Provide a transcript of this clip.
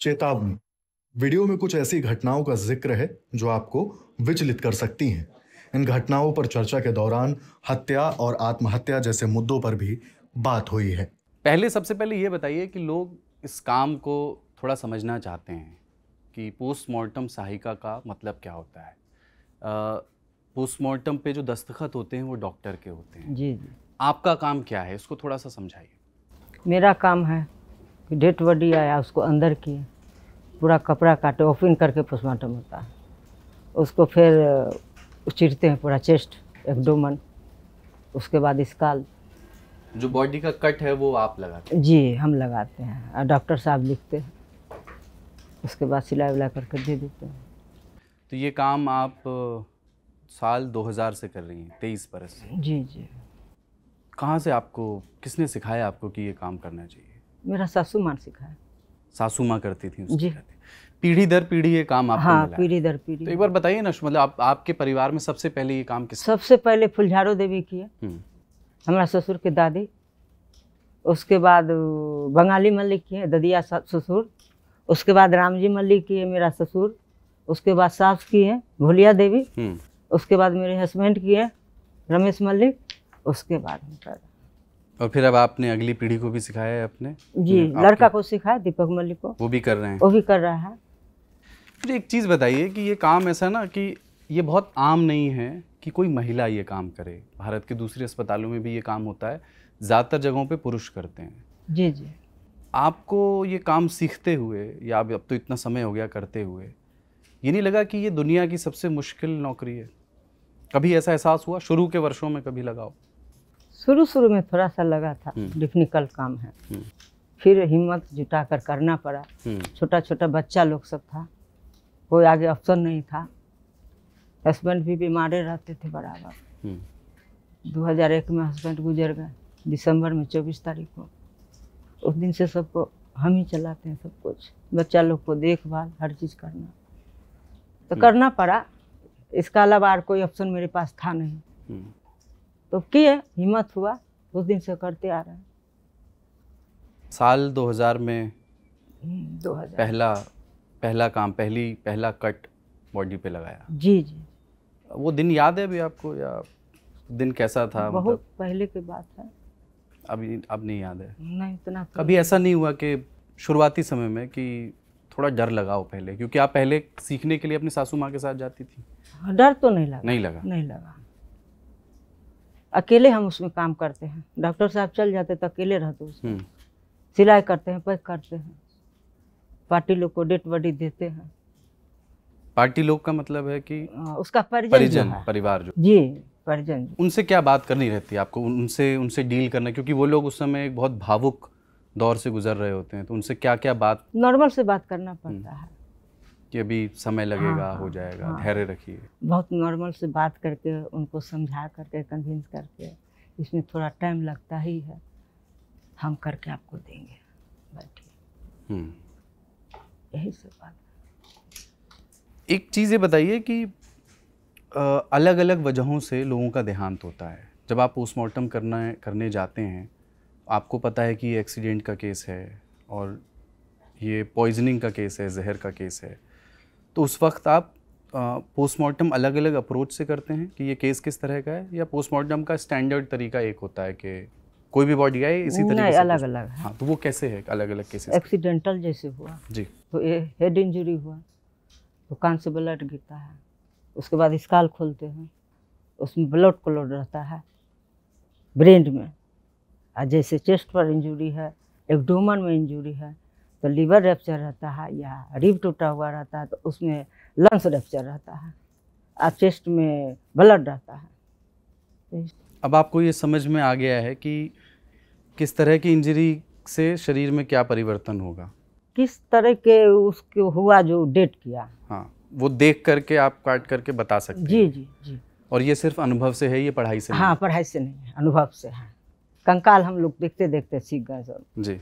चेतावनी वीडियो में कुछ ऐसी घटनाओं का जिक्र है जो आपको विचलित कर सकती हैं इन घटनाओं पर चर्चा के दौरान हत्या और आत्महत्या जैसे मुद्दों पर भी बात हुई है पहले सबसे पहले ये बताइए कि लोग इस काम को थोड़ा समझना चाहते हैं कि पोस्टमार्टम सहायिका का मतलब क्या होता है पोस्टमार्टम पे जो दस्तखत होते हैं वो डॉक्टर के होते हैं जी जी आपका काम क्या है इसको थोड़ा सा समझाइए मेरा काम है डेड बॉडी आया उसको अंदर किए पूरा कपड़ा काटे ओपन करके पोस्टमार्टम होता है उसको फिर चिरते हैं पूरा चेस्ट एबडोमन उसके बाद स्काल जो बॉडी का कट है वो आप लगाते हैं जी हम लगाते हैं और डॉक्टर साहब लिखते हैं उसके बाद सिलाई उलाई करके दे देते हैं तो ये काम आप साल 2000 से कर रही हैं तेईस बरस जी जी कहाँ से आपको किसने सिखाया आपको कि ये काम करना चाहिए मेरा सासू माँ सिखाया सासू माँ करती थी जी पीढ़ी दर पीढ़ी ये काम आपको हाँ पीढ़ी दर पीढ़ी तो एक बार बताइए ना मतलब आप आपके परिवार में सबसे पहले ये काम किस सबसे पहले फुलझारो देवी है हम्म। हमारा ससुर के दादी उसके बाद बंगाली मल्लिक किए ददिया ससुर उसके बाद रामजी मल्लिक किए मेरा ससुर उसके बाद सास किए भोलिया देवी हम्म। उसके बाद मेरे हस्बैंड किए रमेश मल्लिक उसके बाद और फिर अब आपने अगली पीढ़ी को भी सिखाया है अपने जी हम्म, लड़का को सिखाया दीपक मल्लिक को वो भी कर रहे हैं वो भी कर रहा है मुझे एक चीज़ बताइए कि ये काम ऐसा ना कि ये बहुत आम नहीं है कि कोई महिला ये काम करे भारत के दूसरे अस्पतालों में भी ये काम होता है ज़्यादातर जगहों पे पुरुष करते हैं जी जी आपको ये काम सीखते हुए या अब अब तो इतना समय हो गया करते हुए ये नहीं लगा कि ये दुनिया की सबसे मुश्किल नौकरी है कभी ऐसा एहसास हुआ शुरू के वर्षों में कभी लगाओ शुरू शुरू में थोड़ा सा लगा था टेक्निकल हम्म। काम है हम्म। फिर हिम्मत जुटा कर करना पड़ा हम्म। छोटा छोटा बच्चा लोग सब था कोई आगे ऑप्शन नहीं था हस्बैंड भी बीमारे रहते थे बराबर 2001 में हस्बैंड गुजर गए दिसंबर में 24 तारीख को उस दिन से सबको हम ही चलाते हैं सब कुछ बच्चा लोग को देखभाल हर चीज़ करना तो करना पड़ा इसका अलावा और कोई ऑप्शन मेरे पास था नहीं तो किए हिम्मत हुआ उस दिन से करते आ रहे हैं साल 2000 में 2000 हम्म, पहला पहला काम पहली पहला कट बॉडी पे लगाया जी जी वो दिन याद है अभी आपको या दिन कैसा था बहुत मतलब? पहले की बात है अभी अब नहीं याद है नहीं इतना तो कभी ऐसा नहीं हुआ कि शुरुआती समय में कि थोड़ा डर लगा हो पहले क्योंकि आप पहले सीखने के लिए अपनी सासू माँ के साथ जाती थी हाँ, डर तो नहीं लगा नहीं लगा नहीं लगा अकेले हम उसमें काम करते हैं डॉक्टर साहब चल जाते तो अकेले रहते उसमें हम्म। सिलाई करते हैं पैक करते हैं पार्टी लोग को डेट बॉडी देते हैं पार्टी लोग का मतलब है कि आ, उसका परिजन, परिजन परिवार जो जी परिजन उनसे क्या बात करनी रहती है आपको उनसे उनसे डील करना क्योंकि वो लोग उस समय एक बहुत भावुक दौर से गुजर रहे होते हैं तो उनसे क्या क्या बात नॉर्मल से बात करना हम्म। पड़ता है कि अभी समय हाँ, लगेगा हाँ, हो जाएगा हाँ, धैर्य रखिए बहुत नॉर्मल से बात करके उनको समझा करके कन्विंस करके इसमें थोड़ा टाइम लगता ही है हम करके आपको देंगे बैठिए हम्म। यही सब बात एक चीज़ ये बताइए कि अलग अलग वजहों से लोगों का देहांत होता है जब आप पोस्टमार्टम करना है करने जाते हैं आपको पता है कि ये एक्सीडेंट का केस है और ये पॉइजनिंग का केस है जहर का केस है तो उस वक्त आप पोस्टमार्टम अलग अलग अप्रोच से करते हैं कि ये केस किस तरह का है या पोस्टमार्टम का स्टैंडर्ड तरीका एक होता है कि कोई भी बॉडी आई इसी तरह अलग अलग है हाँ तो वो कैसे है अलग अलग केसेस एक्सीडेंटल जैसे हुआ जी तो ये हेड इंजरी हुआ तो कान से ब्लड गिरता है उसके बाद स्काल खोलते हैं उसमें ब्लड क्लोड रहता है ब्रेन में और जैसे चेस्ट पर इंजरी है एक में इंजरी है तो लीवर रेप्चर रहता है या रिब टूटा हुआ रहता है तो उसमें लंग्स रेप्चर रहता है और चेस्ट में ब्लड रहता है अब आपको ये समझ में आ गया है कि किस तरह की इंजरी से शरीर में क्या परिवर्तन होगा किस तरह के उसके हुआ जो डेट किया हाँ वो देख करके आप काट करके बता सकते जी जी जी और ये सिर्फ अनुभव से है ये पढ़ाई से हाँ पढ़ाई से नहीं अनुभव से है कंकाल हम लोग देखते देखते सीख गए सब जी